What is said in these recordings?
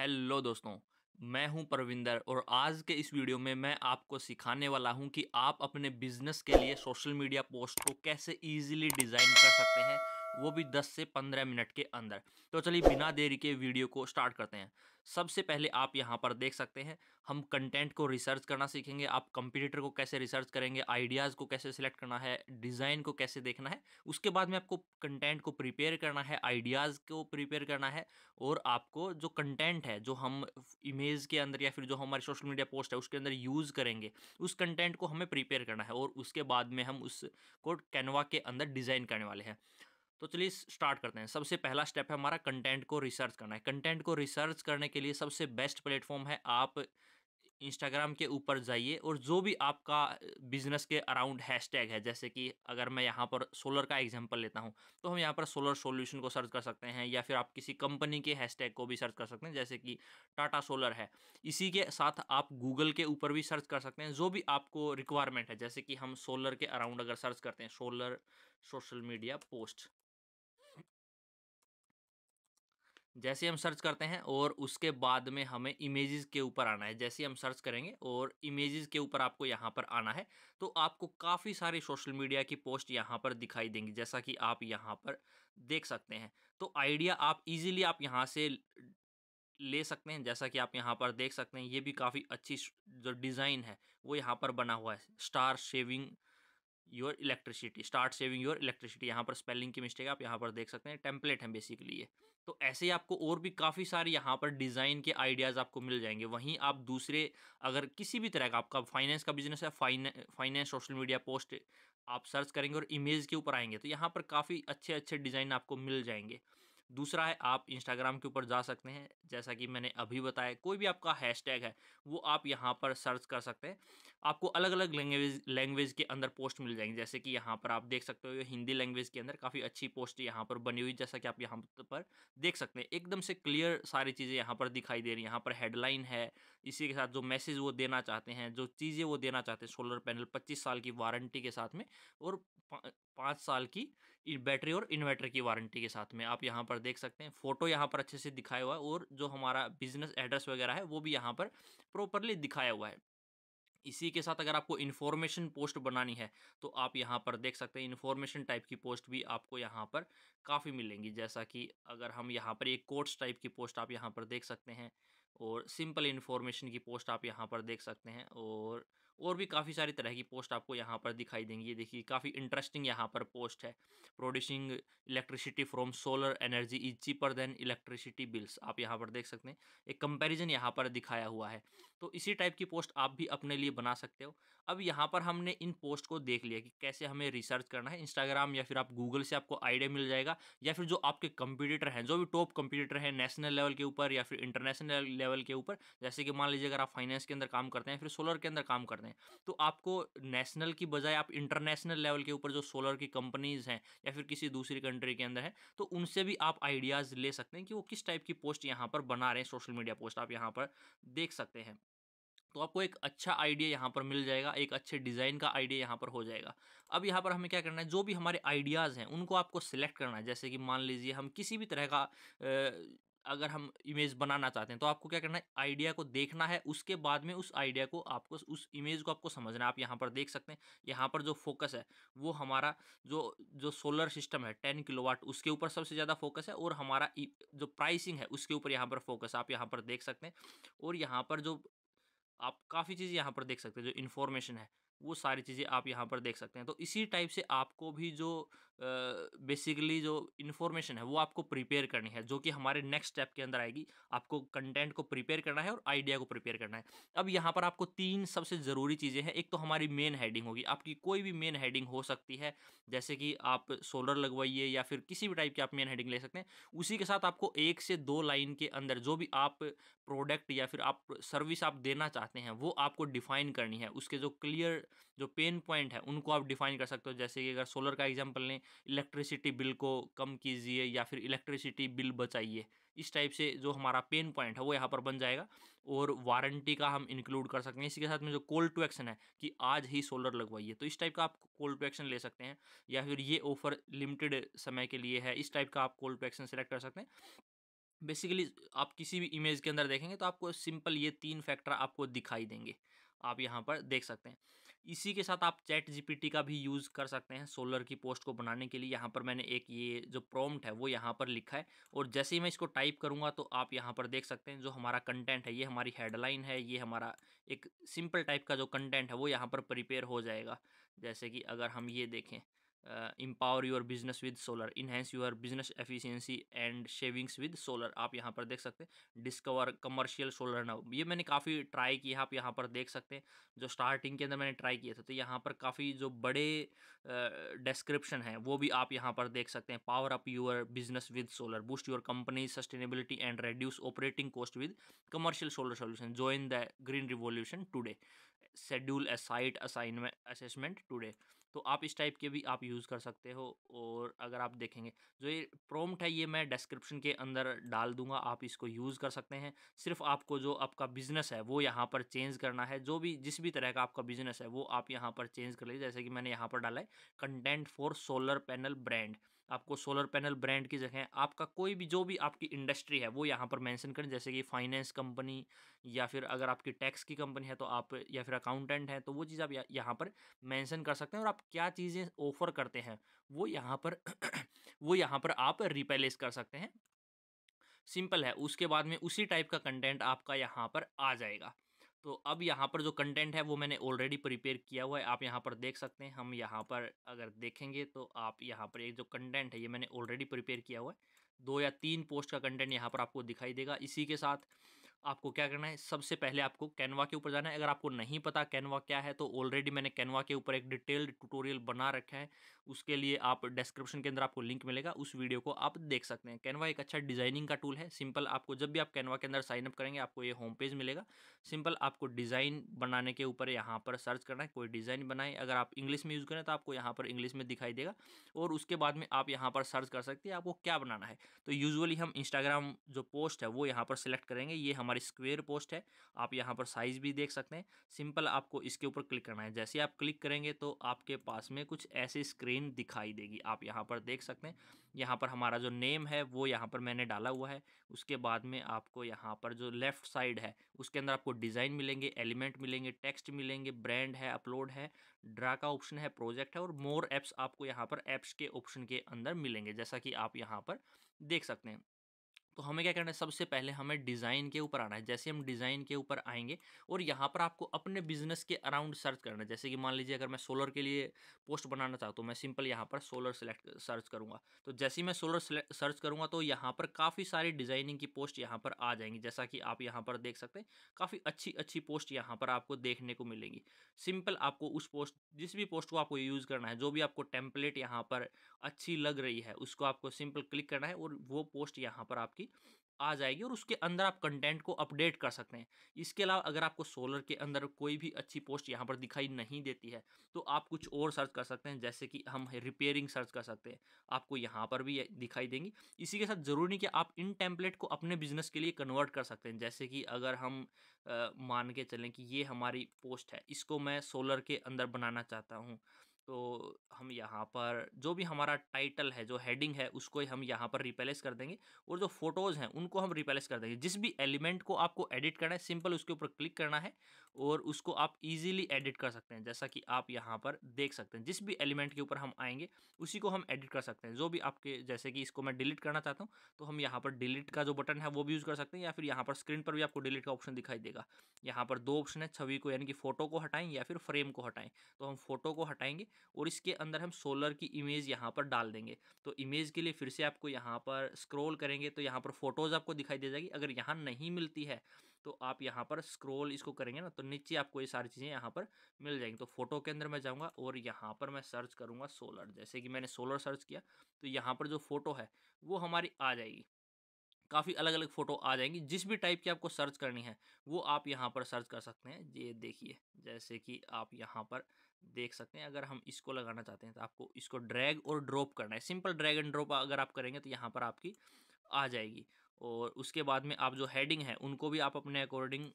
hello दोस्तों मैं हूं परविंदर और आज के इस वीडियो में मैं आपको सिखाने वाला हूं कि आप अपने बिजनेस के लिए सोशल मीडिया पोस्ट को कैसे इजीली डिज़ाइन कर सकते हैं वो भी 10 से 15 मिनट के अंदर तो चलिए बिना देरी के वीडियो को स्टार्ट करते हैं सबसे पहले आप यहाँ पर देख सकते हैं हम कंटेंट को रिसर्च करना सीखेंगे आप कंप्यूटर को कैसे रिसर्च करेंगे आइडियाज़ को कैसे सिलेक्ट करना है डिज़ाइन को कैसे देखना है उसके बाद में आपको कंटेंट को प्रिपेयर करना है आइडियाज़ को प्रिपेयर करना है और आपको जो कंटेंट है जो हम इमेज के अंदर या फिर जो हमारी सोशल मीडिया पोस्ट है उसके अंदर यूज़ करेंगे उस कंटेंट को हमें प्रिपेयर करना है और उसके बाद में हम उसको कैनवा के अंदर डिज़ाइन करने वाले हैं तो चलिए स्टार्ट करते हैं सबसे पहला स्टेप है हमारा कंटेंट को रिसर्च करना है कंटेंट को रिसर्च करने के लिए सबसे बेस्ट प्लेटफॉर्म है आप इंस्टाग्राम के ऊपर जाइए और जो भी आपका बिजनेस के अराउंड हैशटैग है जैसे कि अगर मैं यहाँ पर सोलर का एग्जांपल लेता हूँ तो हम यहाँ पर सोलर सॉल्यूशन को सर्च कर सकते हैं या फिर आप किसी कंपनी के हैशटैग को भी सर्च कर सकते हैं जैसे कि टाटा सोलर है इसी के साथ आप गूगल के ऊपर भी सर्च कर सकते हैं जो भी आपको रिक्वायरमेंट है जैसे कि हम सोलर के अराउंड अगर सर्च करते हैं सोलर सोशल मीडिया पोस्ट जैसे हम सर्च करते हैं और उसके बाद में हमें इमेजेस के ऊपर आना है जैसे हम सर्च करेंगे और इमेजेस के ऊपर आपको यहाँ पर आना है तो आपको काफ़ी सारे सोशल मीडिया की पोस्ट यहाँ पर दिखाई देंगी जैसा कि आप यहाँ पर देख सकते हैं तो आइडिया आप इजीली आप यहाँ से ले सकते हैं जैसा कि आप यहाँ पर देख सकते हैं ये भी काफ़ी अच्छी जो डिज़ाइन है वो यहाँ पर बना हुआ है start saving your electricity start saving your electricity यहाँ पर स्पेलिंग की मिस्टेक आप यहाँ पर देख सकते हैं टेम्पलेट है बेसिकली ये तो ऐसे ही आपको और भी काफ़ी सारे यहाँ पर डिज़ाइन के आइडियाज़ आपको मिल जाएंगे वहीं आप दूसरे अगर किसी भी तरह का आपका फाइनेंस का बिजनेस है फाइनेंस सोशल मीडिया पोस्ट आप सर्च करेंगे और इमेज के ऊपर आएंगे तो यहाँ पर काफ़ी अच्छे अच्छे डिज़ाइन आपको मिल जाएंगे दूसरा है आप इंस्टाग्राम के ऊपर जा सकते हैं जैसा कि मैंने अभी बताया कोई भी आपका हैशटैग है वो आप यहाँ पर सर्च कर सकते हैं आपको अलग अलग लैंग्वेज लैंग्वेज के अंदर पोस्ट मिल जाएंगे जैसे कि यहाँ पर आप देख सकते हो हिंदी लैंग्वेज के अंदर काफ़ी अच्छी पोस्ट यहाँ पर बनी हुई जैसा कि आप यहाँ पर देख सकते हैं एकदम से क्लियर सारी चीज़ें यहाँ पर दिखाई दे रही है यहाँ पर हेडलाइन है इसी के साथ जो मैसेज वो देना चाहते हैं जो चीज़ें वो देना चाहते हैं सोलर पैनल पच्चीस साल की वारंटी के साथ में और पाँच साल की बैटरी और इन्वर्टर की वारंटी के साथ में आप यहाँ पर देख सकते हैं फोटो यहाँ पर अच्छे से दिखाया हुआ है और जो हमारा बिजनेस एड्रेस वगैरह है वो भी यहाँ पर प्रॉपरली दिखाया हुआ है इसी के साथ अगर आपको इन्फॉर्मेशन पोस्ट बनानी है तो आप यहाँ पर देख सकते हैं इन्फॉर्मेशन टाइप की पोस्ट भी आपको यहाँ पर काफ़ी मिलेंगी जैसा कि अगर हम यहाँ पर एक कोर्ट्स टाइप की पोस्ट आप यहाँ पर देख सकते हैं और सिंपल इन्फॉर्मेशन की पोस्ट आप यहाँ पर देख सकते हैं और और भी काफ़ी सारी तरह की पोस्ट आपको यहाँ पर दिखाई देंगी ये देखिए काफ़ी इंटरेस्टिंग यहाँ पर पोस्ट है producing electricity from solar energy is cheaper than electricity bills आप यहाँ पर देख सकते हैं एक कंपैरिजन यहाँ पर दिखाया हुआ है तो इसी टाइप की पोस्ट आप भी अपने लिए बना सकते हो अब यहाँ पर हमने इन पोस्ट को देख लिया कि कैसे हमें रिसर्च करना है इंस्टाग्राम या फिर आप गूगल से आपको आइडिया मिल जाएगा या फिर जो आपके कंप्यूटर हैं जो भी टॉप कंप्यूटर हैं नेशनल लेवल के ऊपर या फिर इंटरनेशनल लेवल के ऊपर जैसे कि मान लीजिए अगर आप फाइनेंस के अंदर काम करते हैं फिर सोलर के अंदर काम करते हैं हैं तो आपको नेशनल की बजाय आप इंटरनेशनल लेवल के ऊपर जो सोलर की कंपनीज हैं या फिर किसी दूसरी कंट्री के अंदर है तो उनसे भी आप आइडियाज़ ले सकते हैं कि वो किस टाइप की पोस्ट यहाँ पर बना रहे हैं सोशल मीडिया पोस्ट आप यहाँ पर देख सकते हैं तो आपको एक अच्छा आइडिया यहाँ पर मिल जाएगा एक अच्छे डिज़ाइन का आइडिया यहाँ पर हो जाएगा अब यहाँ पर हमें क्या करना है जो भी हमारे आइडियाज़ हैं उनको आपको सिलेक्ट करना है जैसे कि मान लीजिए हम किसी भी तरह का अगर हम इमेज बनाना चाहते हैं तो आपको क्या करना है आइडिया को देखना है उसके बाद में उस आइडिया को आपको उस इमेज को आपको समझना है आप यहाँ पर देख सकते हैं यहाँ पर जो फोकस है वो हमारा जो जो सोलर सिस्टम है टेन किलोवाट उसके ऊपर सबसे ज़्यादा फोकस है और हमारा जो प्राइसिंग है उसके ऊपर यहाँ पर फोकस आप यहाँ पर देख सकते हैं और यहाँ पर जो आप काफ़ी चीज़ यहाँ पर देख सकते हैं जो इन्फॉर्मेशन है वो सारी चीज़ें आप यहाँ पर देख सकते हैं तो इसी टाइप से आपको भी जो बेसिकली जो इन्फॉर्मेशन है वो आपको प्रिपेयर करनी है जो कि हमारे नेक्स्ट स्टेप के अंदर आएगी आपको कंटेंट को प्रिपेयर करना है और आइडिया को प्रिपेयर करना है अब यहाँ पर आपको तीन सबसे ज़रूरी चीज़ें हैं एक तो हमारी मेन हेडिंग होगी आपकी कोई भी मेन हेडिंग हो सकती है जैसे कि आप सोलर लगवाइए या फिर किसी भी टाइप की आप मेन हेडिंग ले सकते हैं उसी के साथ आपको एक से दो लाइन के अंदर जो भी आप प्रोडक्ट या फिर आप सर्विस आप देना चाहते हैं वो आपको डिफाइन करनी है उसके जो क्लियर जो पेन पॉइंट है उनको आप डिफाइन कर सकते हो जैसे कि अगर सोलर का एग्जाम्पल लें इलेक्ट्रिसिटी बिल को कम कीजिए या फिर इलेक्ट्रिसिटी बिल बचाइए इस टाइप से जो हमारा पेन पॉइंट है वो यहाँ पर बन जाएगा और वारंटी का हम इंक्लूड कर सकते हैं इसी के साथ में जो कॉल टू एक्शन है कि आज ही सोलर लगवाइए तो इस टाइप का आप कॉल टू एक्शन ले सकते हैं या फिर ये ऑफर लिमिटेड समय के लिए है इस टाइप का आप कॉल टू एक्शन सेलेक्ट कर सकते हैं बेसिकली आप किसी भी इमेज के अंदर देखेंगे तो आपको सिंपल ये तीन फैक्टर आपको दिखाई देंगे आप यहाँ पर देख सकते हैं इसी के साथ आप चैट जीपीटी का भी यूज़ कर सकते हैं सोलर की पोस्ट को बनाने के लिए यहाँ पर मैंने एक ये जो प्रॉम्प्ट है वो यहाँ पर लिखा है और जैसे ही मैं इसको टाइप करूँगा तो आप यहाँ पर देख सकते हैं जो हमारा कंटेंट है ये हमारी हेडलाइन है ये हमारा एक सिंपल टाइप का जो कंटेंट है वो यहाँ पर प्रिपेयर हो जाएगा जैसे कि अगर हम ये देखें uh, empower your business with solar enhance your business efficiency and savings with solar आप यहाँ पर देख सकते हैं डिस्कवर कमर्शियल सोलर नाउ ये मैंने काफ़ी ट्राई किया आप यहाँ पर देख सकते हैं जो स्टार्टिंग के अंदर मैंने ट्राई किया था तो यहाँ पर काफ़ी जो बड़े डिस्क्रिप्शन uh, हैं वो भी आप यहाँ पर देख सकते हैं power up your business with solar boost your company sustainability and reduce operating cost with commercial solar solution join the green revolution today schedule a site assignment assessment today तो आप इस टाइप के भी आप यूज़ कर सकते हो और अगर आप देखेंगे जो ये प्रोम्ट है ये मैं डिस्क्रिप्शन के अंदर डाल दूंगा आप इसको यूज़ कर सकते हैं सिर्फ आपको जो आपका बिज़नेस है वो यहाँ पर चेंज करना है जो भी जिस भी तरह का आपका बिज़नेस है वो आप यहाँ पर चेंज कर लीजिए जैसे कि मैंने यहाँ पर डाला है content for solar panel brand आपको सोलर पैनल ब्रांड की जगह आपका कोई भी जो भी आपकी इंडस्ट्री है वो यहाँ पर मेंशन करें जैसे कि फाइनेंस कंपनी या फिर अगर आपकी टैक्स की कंपनी है तो आप या फिर अकाउंटेंट हैं तो वो चीज़ आप यहाँ पर मेंशन कर सकते हैं और आप क्या चीज़ें ऑफ़र करते हैं वो यहाँ पर वो यहाँ पर आप रिप्लेस कर सकते हैं सिंपल है उसके बाद में उसी टाइप का कंटेंट आपका यहाँ पर आ जाएगा तो अब यहाँ पर जो कंटेंट है वो मैंने ऑलरेडी प्रिपेयर किया हुआ है आप यहाँ पर देख सकते हैं हम यहाँ पर अगर देखेंगे तो आप यहाँ पर एक जो कंटेंट है ये मैंने ऑलरेडी प्रिपेयर किया हुआ है दो या तीन पोस्ट का कंटेंट यहाँ पर आपको दिखाई देगा इसी के साथ आपको क्या करना है सबसे पहले आपको कैनवा के ऊपर जाना है अगर आपको नहीं पता कैनवा क्या है तो ऑलरेडी मैंने कैनवा के ऊपर एक डिटेल्ड ट्यूटोरियल बना रखा है उसके लिए आप डिस्क्रिप्शन के अंदर आपको लिंक मिलेगा उस वीडियो को आप देख सकते हैं कैनवा एक अच्छा डिज़ाइनिंग का टूल है सिंपल आपको जब भी आप कैनवा के अंदर साइनअप करेंगे आपको ये होम पेज मिलेगा सिंपल आपको डिज़ाइन बनाने के ऊपर यहाँ पर सर्च करना है कोई डिज़ाइन बनाए अगर आप इंग्लिश में यूज़ करें तो आपको यहाँ पर इंग्लिश में दिखाई देगा और उसके बाद में आप यहाँ पर सर्च कर सकते हैं आपको क्या बनाना है तो यूजअली हम इंस्टाग्राम जो पोस्ट है वो यहाँ पर सिलेक्ट करेंगे ये हमारी स्क्वेयर पोस्ट है आप यहाँ पर साइज़ भी देख सकते हैं सिंपल आपको इसके ऊपर क्लिक करना है जैसे आप क्लिक करेंगे तो आपके पास में कुछ ऐसे स्क्रीन स्क्रीन दिखाई देगी आप यहाँ पर देख सकते हैं यहाँ पर हमारा जो नेम है वो यहाँ पर मैंने डाला हुआ है उसके बाद में आपको यहाँ पर जो लेफ़्ट साइड है उसके अंदर आपको डिज़ाइन मिलेंगे एलिमेंट मिलेंगे टेक्स्ट मिलेंगे ब्रांड है अपलोड है ड्रा का ऑप्शन है प्रोजेक्ट है और मोर एप्स आपको यहाँ पर एप्स के ऑप्शन के अंदर मिलेंगे जैसा कि आप यहाँ पर देख सकते हैं तो हमें क्या करना है सबसे पहले हमें डिज़ाइन के ऊपर आना है जैसे हम डिज़ाइन के ऊपर आएंगे और यहाँ पर आपको अपने बिजनेस के अराउंड सर्च करना है जैसे कि मान लीजिए अगर मैं सोलर के लिए पोस्ट बनाना चाहता हूँ तो मैं सिंपल यहाँ पर सोलर सेलेक्ट सर्च करूँगा तो जैसे ही मैं सोलर सर्च करूँगा तो यहाँ पर काफ़ी सारी डिज़ाइनिंग की पोस्ट यहाँ पर आ जाएंगी जैसा कि आप यहाँ पर देख सकते हैं काफ़ी अच्छी अच्छी पोस्ट यहाँ पर आपको देखने को मिलेंगी सिंपल आपको उस पोस्ट जिस भी पोस्ट को आपको यूज़ करना है जो भी आपको टेम्पलेट यहाँ पर अच्छी लग रही है उसको आपको सिंपल क्लिक करना है और वो पोस्ट यहाँ पर आपकी आपकी आ जाएगी और उसके अंदर आप कंटेंट को अपडेट कर सकते हैं इसके अलावा अगर आपको सोलर के अंदर कोई भी अच्छी पोस्ट यहाँ पर दिखाई नहीं देती है तो आप कुछ और सर्च कर सकते हैं जैसे कि हम रिपेयरिंग सर्च कर सकते हैं आपको यहाँ पर भी दिखाई देंगी इसी के साथ ज़रूरी नहीं कि आप इन टेम्पलेट को अपने बिजनेस के लिए कन्वर्ट कर सकते हैं जैसे कि अगर हम आ, मान के चलें कि ये हमारी पोस्ट है इसको मैं सोलर के अंदर बनाना चाहता हूँ तो हम यहाँ पर जो भी हमारा टाइटल है जो हेडिंग है उसको हम यहाँ पर रिप्लेस कर देंगे और जो फोटोज़ हैं उनको हम रिप्लेस कर देंगे जिस भी एलिमेंट को आपको एडिट करना है सिंपल उसके ऊपर क्लिक करना है और उसको आप इजीली एडिट कर सकते हैं जैसा कि आप यहाँ पर देख सकते हैं जिस भी एलिमेंट के ऊपर हम आएंगे उसी को हम एडिट कर सकते हैं जो भी आपके जैसे कि इसको मैं डिलीट करना चाहता हूँ तो हम यहाँ पर डिलीट का जो बटन है वो भी यूज़ कर सकते हैं या फिर यहाँ पर स्क्रीन पर भी आपको डिलीट का ऑप्शन दिखाई देगा यहाँ पर दो ऑप्शन है छवि को यानी कि फ़ोटो को हटाएं या फिर फ्रेम को हटाएं तो हम फ़ोटो को हटाएंगे और इसके अंदर हम सोलर की इमेज यहाँ पर डाल देंगे तो इमेज के लिए फिर से आपको यहाँ पर स्क्रोल करेंगे तो यहाँ पर फोटोज़ आपको दिखाई दे जाएगी अगर यहाँ नहीं मिलती है तो आप यहाँ पर स्क्रोल इसको करेंगे ना तो नीचे आपको ये सारी चीज़ें यहाँ पर मिल जाएंगी तो फोटो के अंदर मैं जाऊँगा और यहाँ पर मैं सर्च करूँगा सोलर जैसे कि मैंने सोलर सर्च किया तो यहाँ पर जो फ़ोटो है वो हमारी आ जाएगी काफ़ी अलग अलग फ़ोटो आ जाएंगी जिस भी टाइप की आपको सर्च करनी है वो आप यहाँ पर सर्च कर सकते हैं ये देखिए जैसे कि आप यहाँ पर देख सकते हैं अगर हम इसको लगाना चाहते हैं तो आपको इसको ड्रैग और ड्रॉप करना है सिंपल ड्रैग एंड ड्रॉप अगर आप करेंगे तो यहाँ पर आपकी आ जाएगी और उसके बाद में आप जो हेडिंग है उनको भी आप अपने अकॉर्डिंग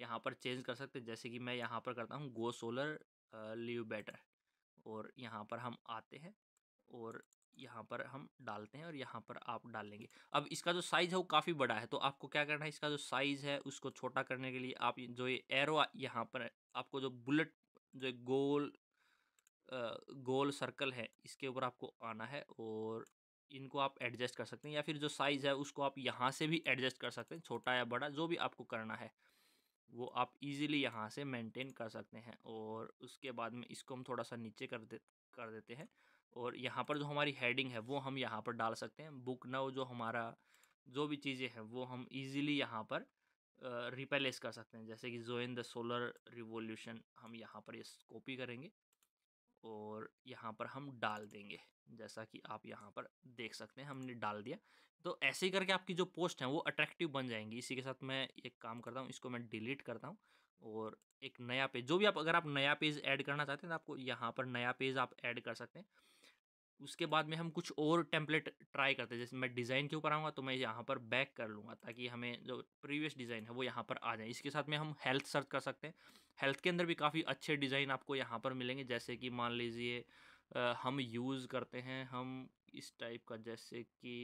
यहाँ पर चेंज कर सकते हैं जैसे कि मैं यहाँ पर करता हूँ गो सोलर लिव बेटर और यहाँ पर हम आते हैं और यहाँ पर हम डालते हैं और यहाँ पर आप डाल लेंगे अब इसका जो साइज़ है वो काफ़ी बड़ा है तो आपको क्या करना है इसका जो साइज़ है उसको छोटा करने के लिए आप जो ये एरो यहाँ पर आपको जो बुलेट जो गोल गोल सर्कल है इसके ऊपर आपको आना है और इनको आप एडजस्ट कर सकते हैं या फिर जो साइज़ है उसको आप यहाँ से भी एडजस्ट कर सकते हैं छोटा या बड़ा जो भी आपको करना है वो आप इजीली यहाँ से मेंटेन कर सकते हैं और उसके बाद में इसको हम थोड़ा सा नीचे कर दे कर देते हैं और यहाँ पर जो हमारी हेडिंग है वो हम यहाँ पर डाल सकते हैं बुक नाउ जो हमारा जो भी चीज़ें हैं वो हम इजीली यहाँ पर रिप्लेस कर सकते हैं जैसे कि इन द सोलर रिवोल्यूशन हम यहाँ पर इस कॉपी करेंगे और यहाँ पर हम डाल देंगे जैसा कि आप यहाँ पर देख सकते हैं हमने डाल दिया तो ऐसे ही करके आपकी जो पोस्ट है वो अट्रैक्टिव बन जाएंगी इसी के साथ मैं एक काम करता हूँ इसको मैं डिलीट करता हूँ और एक नया पेज जो भी आप अगर आप नया पेज ऐड करना चाहते हैं तो आपको यहाँ पर नया पेज आप ऐड कर सकते हैं उसके बाद में हम कुछ और टेम्पलेट ट्राई करते हैं जैसे मैं डिज़ाइन के ऊपर आऊँगा तो मैं यहाँ पर बैक कर लूँगा ताकि हमें जो प्रीवियस डिज़ाइन है वो यहाँ पर आ जाए इसके साथ में हम हेल्थ सर्च कर सकते हैं हेल्थ के अंदर भी काफ़ी अच्छे डिज़ाइन आपको यहाँ पर मिलेंगे जैसे कि मान लीजिए हम यूज़ करते हैं हम इस टाइप का जैसे कि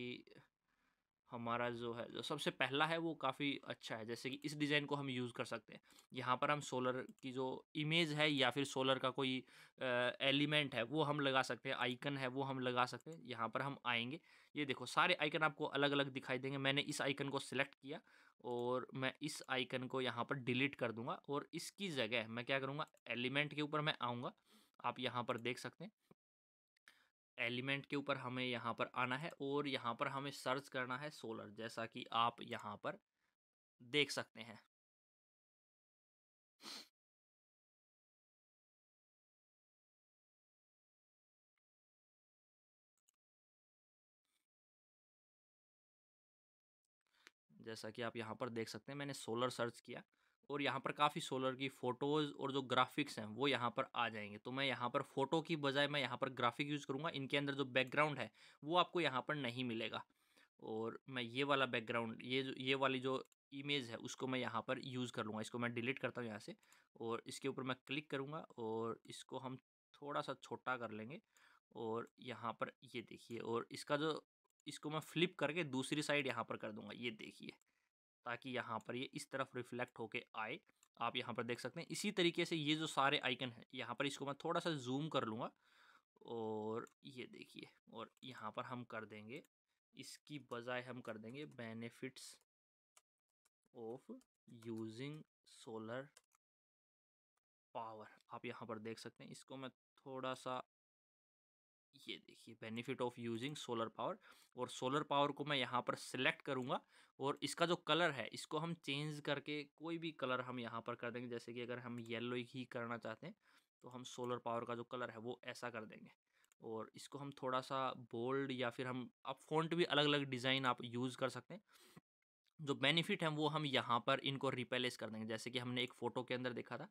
हमारा जो है जो सबसे पहला है वो काफ़ी अच्छा है जैसे कि इस डिज़ाइन को हम यूज़ कर सकते हैं यहाँ पर हम सोलर की जो इमेज है या फिर सोलर का कोई एलिमेंट है वो हम लगा सकते हैं आइकन है वो हम लगा सकते हैं यहाँ पर हम आएंगे ये देखो सारे आइकन आपको अलग अलग दिखाई देंगे मैंने इस आइकन को सिलेक्ट किया और मैं इस आइकन को यहाँ पर डिलीट कर दूँगा और इसकी जगह मैं क्या करूँगा एलिमेंट के ऊपर मैं आऊँगा आप यहाँ पर देख सकते हैं एलिमेंट के ऊपर हमें यहाँ पर आना है और यहाँ पर हमें सर्च करना है सोलर जैसा कि आप यहाँ पर देख सकते हैं जैसा कि आप यहाँ पर देख सकते हैं मैंने सोलर सर्च किया और यहाँ पर काफ़ी सोलर की फ़ोटोज़ और जो ग्राफिक्स हैं वो यहाँ पर आ जाएंगे तो मैं यहाँ पर फ़ोटो की बजाय मैं यहाँ पर ग्राफिक यूज़ करूँगा इनके अंदर जो बैकग्राउंड है वो आपको यहाँ पर नहीं मिलेगा और मैं ये वाला बैकग्राउंड ये जो ये वाली जो इमेज है उसको मैं यहाँ पर यूज़ कर लूँगा इसको मैं डिलीट करता हूँ यहाँ से और इसके ऊपर मैं क्लिक करूँगा और इसको हम थोड़ा सा छोटा कर लेंगे और यहाँ पर ये देखिए और इसका जो इसको मैं फ्लिप करके दूसरी साइड यहाँ पर कर दूँगा ये देखिए ताकि यहाँ पर ये इस तरफ रिफ्लेक्ट होके आए आप यहाँ पर देख सकते हैं इसी तरीके से ये जो सारे आइकन हैं यहाँ पर इसको मैं थोड़ा सा जूम कर लूँगा और ये देखिए और यहाँ पर हम कर देंगे इसकी बजाय हम कर देंगे benefits of using solar power आप यहाँ पर देख सकते हैं इसको मैं थोड़ा सा ये देखिए benefit of using solar power और सोलर पावर को मैं यहाँ पर सिलेक्ट करूँगा और इसका जो कलर है इसको हम चेंज करके कोई भी कलर हम यहाँ पर कर देंगे जैसे कि अगर हम येलो ही करना चाहते हैं तो हम सोलर पावर का जो कलर है वो ऐसा कर देंगे और इसको हम थोड़ा सा बोल्ड या फिर हम आप फॉन्ट भी अलग अलग डिज़ाइन आप यूज़ कर सकते हैं जो बेनिफिट हैं वो हम यहाँ पर इनको रिप्लेस कर देंगे जैसे कि हमने एक फ़ोटो के अंदर देखा था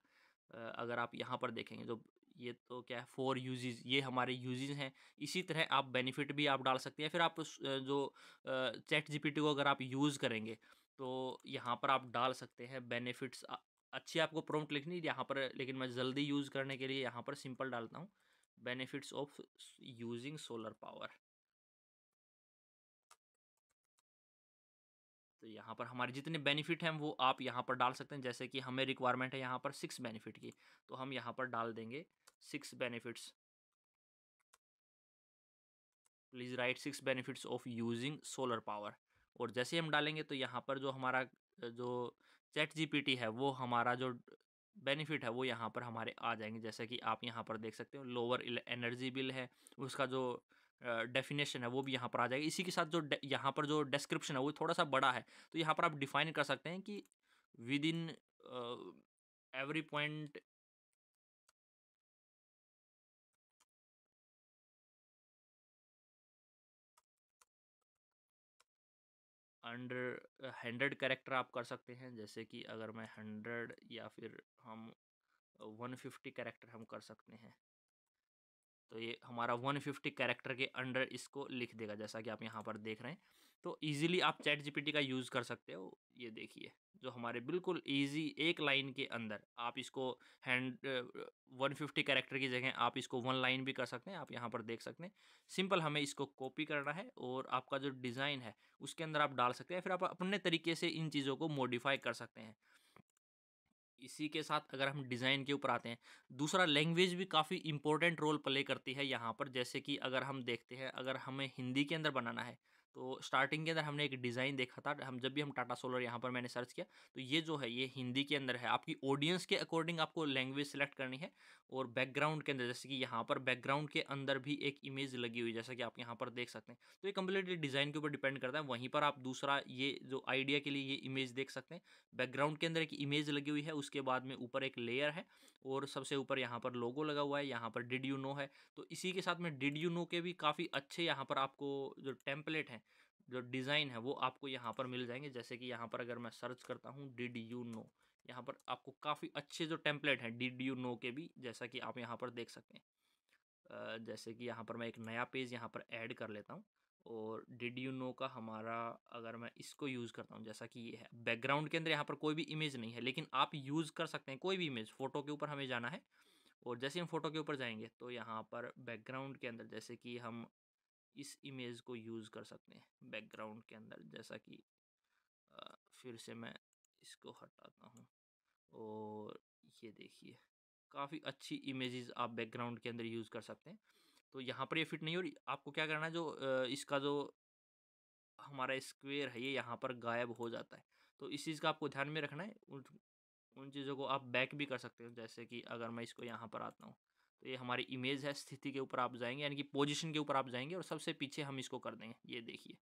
अगर आप यहाँ पर देखेंगे जो ये तो क्या है फोर यूजेज ये हमारे यूजेज हैं इसी तरह आप बेनिफिट भी आप डाल सकते हैं फिर आप जो चैट जीपीटी को अगर आप यूज़ करेंगे तो यहाँ पर आप डाल सकते हैं बेनिफिट्स अच्छी आपको प्रॉम्प्ट लिखनी यहाँ पर लेकिन मैं जल्दी यूज़ करने के लिए यहाँ पर सिंपल डालता हूँ benefits of using solar power तो यहाँ पर हमारे जितने बेनिफिट हैं वो आप यहाँ पर डाल सकते हैं जैसे कि हमें रिक्वायरमेंट है यहाँ पर सिक्स बेनिफिट की तो हम यहाँ पर डाल देंगे six benefits please write six benefits of using solar power और जैसे हम डालेंगे तो यहाँ पर जो हमारा जो चैट जी है वो हमारा जो बेनिफिट है वो यहाँ पर हमारे आ जाएंगे जैसे कि आप यहाँ पर देख सकते हो लोअर एनर्जी बिल है उसका जो डेफिनेशन है वो भी यहाँ पर आ जाएगा इसी के साथ जो यहाँ पर जो डिस्क्रिप्शन है वो थोड़ा सा बड़ा है तो यहाँ पर आप डिफाइन कर सकते हैं कि within every point under hundred character आप कर सकते हैं जैसे कि अगर मैं हंड्रेड या फिर हम वन फिफ्टी करेक्टर हम कर सकते हैं तो ये हमारा 150 कैरेक्टर के अंडर इसको लिख देगा जैसा कि आप यहाँ पर देख रहे हैं तो ईज़िली आप चैट जीपीटी का यूज़ कर सकते हो ये देखिए जो हमारे बिल्कुल ईजी एक लाइन के अंदर आप इसको हैंड वन फिफ्टी कैरेक्टर की जगह आप इसको वन लाइन भी कर सकते हैं आप यहाँ पर देख सकते हैं सिंपल हमें इसको कॉपी करना है और आपका जो डिज़ाइन है उसके अंदर आप डाल सकते हैं फिर आप अपने तरीके से इन चीज़ों को मॉडिफाई कर सकते हैं इसी के साथ अगर हम डिज़ाइन के ऊपर आते हैं दूसरा लैंग्वेज भी काफ़ी इंपॉर्टेंट रोल प्ले करती है यहाँ पर जैसे कि अगर हम देखते हैं अगर हमें हिंदी के अंदर बनाना है तो स्टार्टिंग के अंदर हमने एक डिज़ाइन देखा था हम जब भी हम टाटा सोलर यहाँ पर मैंने सर्च किया तो ये जो है ये हिंदी के अंदर है आपकी ऑडियंस के अकॉर्डिंग आपको लैंग्वेज सेलेक्ट करनी है और बैकग्राउंड के अंदर जैसे कि यहाँ पर बैकग्राउंड के अंदर भी एक इमेज लगी हुई जैसा कि आप यहाँ पर देख सकते हैं तो ये कम्प्लीटली डिज़ाइन के ऊपर डिपेंड करता है वहीं पर आप दूसरा ये जो आइडिया के लिए ये इमेज देख सकते हैं बैकग्राउंड के अंदर एक इमेज लगी हुई है उसके बाद में ऊपर एक लेयर है और सबसे ऊपर यहाँ पर लोगो लगा हुआ है यहाँ पर डिड यू नो है तो इसी के साथ में डिड यू नो के भी काफ़ी अच्छे यहाँ पर आपको जो टेम्पलेट हैं जो डिज़ाइन है वो आपको यहाँ पर मिल जाएंगे जैसे कि यहाँ पर अगर मैं सर्च करता हूँ डिड यू नो यहाँ पर आपको काफ़ी अच्छे जो टेम्पलेट हैं डिड यू नो के भी जैसा कि आप यहाँ पर देख सकते हैं जैसे कि यहाँ पर मैं एक नया पेज यहाँ पर ऐड कर लेता हूँ और डिड यू नो का हमारा अगर मैं इसको यूज़ करता हूँ जैसा कि ये है बैकग्राउंड के अंदर यहाँ पर कोई भी इमेज नहीं है लेकिन आप यूज़ कर सकते हैं कोई भी इमेज फ़ोटो के ऊपर हमें जाना है और जैसे हम फ़ोटो के ऊपर जाएंगे तो यहाँ पर बैकग्राउंड के अंदर जैसे कि हम इस इमेज को यूज़ कर सकते हैं बैकग्राउंड के अंदर जैसा कि फिर से मैं इसको हटाता हूँ और ये देखिए काफ़ी अच्छी इमेजेस आप बैकग्राउंड के अंदर यूज़ कर सकते हैं तो यहाँ पर ये फिट नहीं और आपको क्या करना है जो इसका जो हमारा स्क्वेयर है ये यहाँ पर गायब हो जाता है तो इस चीज़ का आपको ध्यान में रखना है उन उन चीज़ों को आप बैक भी कर सकते हो जैसे कि अगर मैं इसको यहाँ पर आता हूँ तो ये हमारी इमेज है स्थिति के ऊपर आप जाएंगे यानी कि पोजिशन के ऊपर आप जाएंगे और सबसे पीछे हम इसको कर देंगे ये देखिए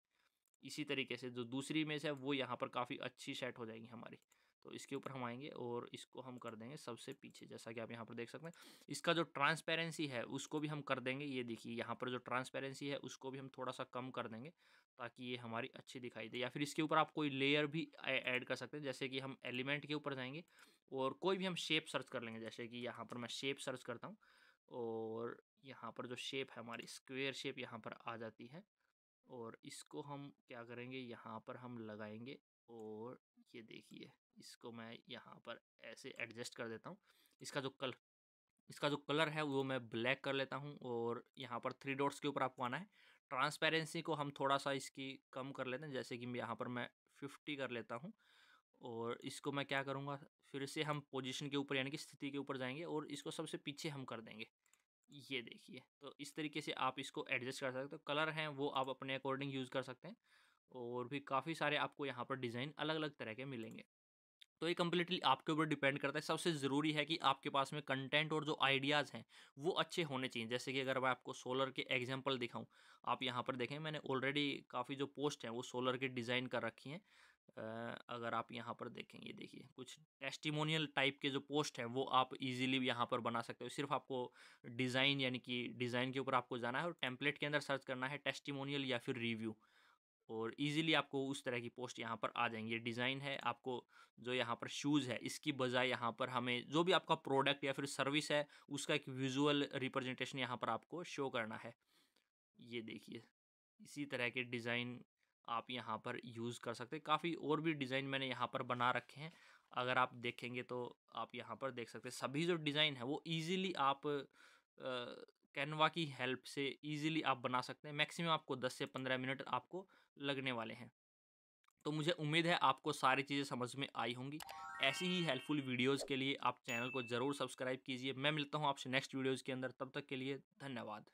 इसी तरीके से जो दूसरी इमेज है वो यहाँ पर काफ़ी अच्छी सेट हो जाएगी हमारी तो इसके ऊपर हम आएंगे और इसको हम कर देंगे सबसे पीछे जैसा कि आप यहाँ पर देख सकते हैं इसका जो ट्रांसपेरेंसी है उसको भी हम कर देंगे ये देखिए यहाँ पर जो ट्रांसपेरेंसी है उसको भी हम थोड़ा सा कम कर देंगे ताकि ये हमारी अच्छी दिखाई दे या फिर इसके ऊपर आप कोई लेयर भी ऐड कर सकते हैं जैसे कि हम एलिमेंट के ऊपर जाएंगे और कोई भी हम शेप सर्च कर लेंगे जैसे कि यहाँ पर मैं शेप सर्च करता हूँ और यहाँ पर जो शेप है हमारी स्क्वेयर शेप यहाँ पर आ जाती है और इसको हम क्या करेंगे यहाँ पर हम लगाएंगे और ये देखिए इसको मैं यहाँ पर ऐसे एडजस्ट कर देता हूँ इसका जो कल इसका जो कलर है वो मैं ब्लैक कर लेता हूँ और यहाँ पर थ्री डॉट्स के ऊपर आपको आना है ट्रांसपेरेंसी को हम थोड़ा सा इसकी कम कर लेते हैं जैसे कि यहाँ पर मैं फिफ्टी कर लेता हूँ और इसको मैं क्या करूँगा फिर से हम पोजीशन के ऊपर यानी कि स्थिति के ऊपर जाएंगे और इसको सबसे पीछे हम कर देंगे ये देखिए तो इस तरीके से आप इसको एडजस्ट कर सकते हो कलर हैं वो आप अपने अकॉर्डिंग यूज़ कर सकते हैं और भी काफ़ी सारे आपको यहाँ पर डिज़ाइन अलग अलग तरह के मिलेंगे तो ये कम्प्लीटली आपके ऊपर डिपेंड करता है सबसे ज़रूरी है कि आपके पास में कंटेंट और जो आइडियाज़ हैं वो अच्छे होने चाहिए जैसे कि अगर मैं आपको सोलर के एग्जांपल दिखाऊं आप यहाँ पर देखें मैंने ऑलरेडी काफ़ी जो पोस्ट हैं वो सोलर के डिज़ाइन कर रखी हैं अगर आप यहाँ पर देखें ये देखिए कुछ टेस्टिमोनियल टाइप के जो पोस्ट हैं वो आप इजीली यहाँ पर बना सकते हो सिर्फ आपको डिज़ाइन यानी कि डिज़ाइन के ऊपर आपको जाना है और टेम्पलेट के अंदर सर्च करना है टेस्टिमोनियल या फिर रिव्यू और इजीली आपको उस तरह की पोस्ट यहाँ पर आ जाएंगी डिज़ाइन है आपको जो यहाँ पर शूज़ है इसकी बजाय यहाँ पर हमें जो भी आपका प्रोडक्ट या फिर सर्विस है उसका एक विजुअल रिप्रेजेंटेशन यहाँ पर आपको शो करना है ये देखिए इसी तरह के डिज़ाइन आप यहाँ पर यूज़ कर सकते हैं काफ़ी और भी डिज़ाइन मैंने यहाँ पर बना रखे हैं अगर आप देखेंगे तो आप यहाँ पर देख सकते हैं सभी जो डिज़ाइन है वो ईज़िली आप कैनवा की हेल्प से ईज़िली आप बना सकते हैं मैक्सिमम आपको दस से पंद्रह मिनट आपको लगने वाले हैं तो मुझे उम्मीद है आपको सारी चीज़ें समझ में आई होंगी ऐसी ही हेल्पफुल वीडियोज़ के लिए आप चैनल को ज़रूर सब्सक्राइब कीजिए मैं मिलता हूँ आपसे नेक्स्ट वीडियोज़ के अंदर तब तक के लिए धन्यवाद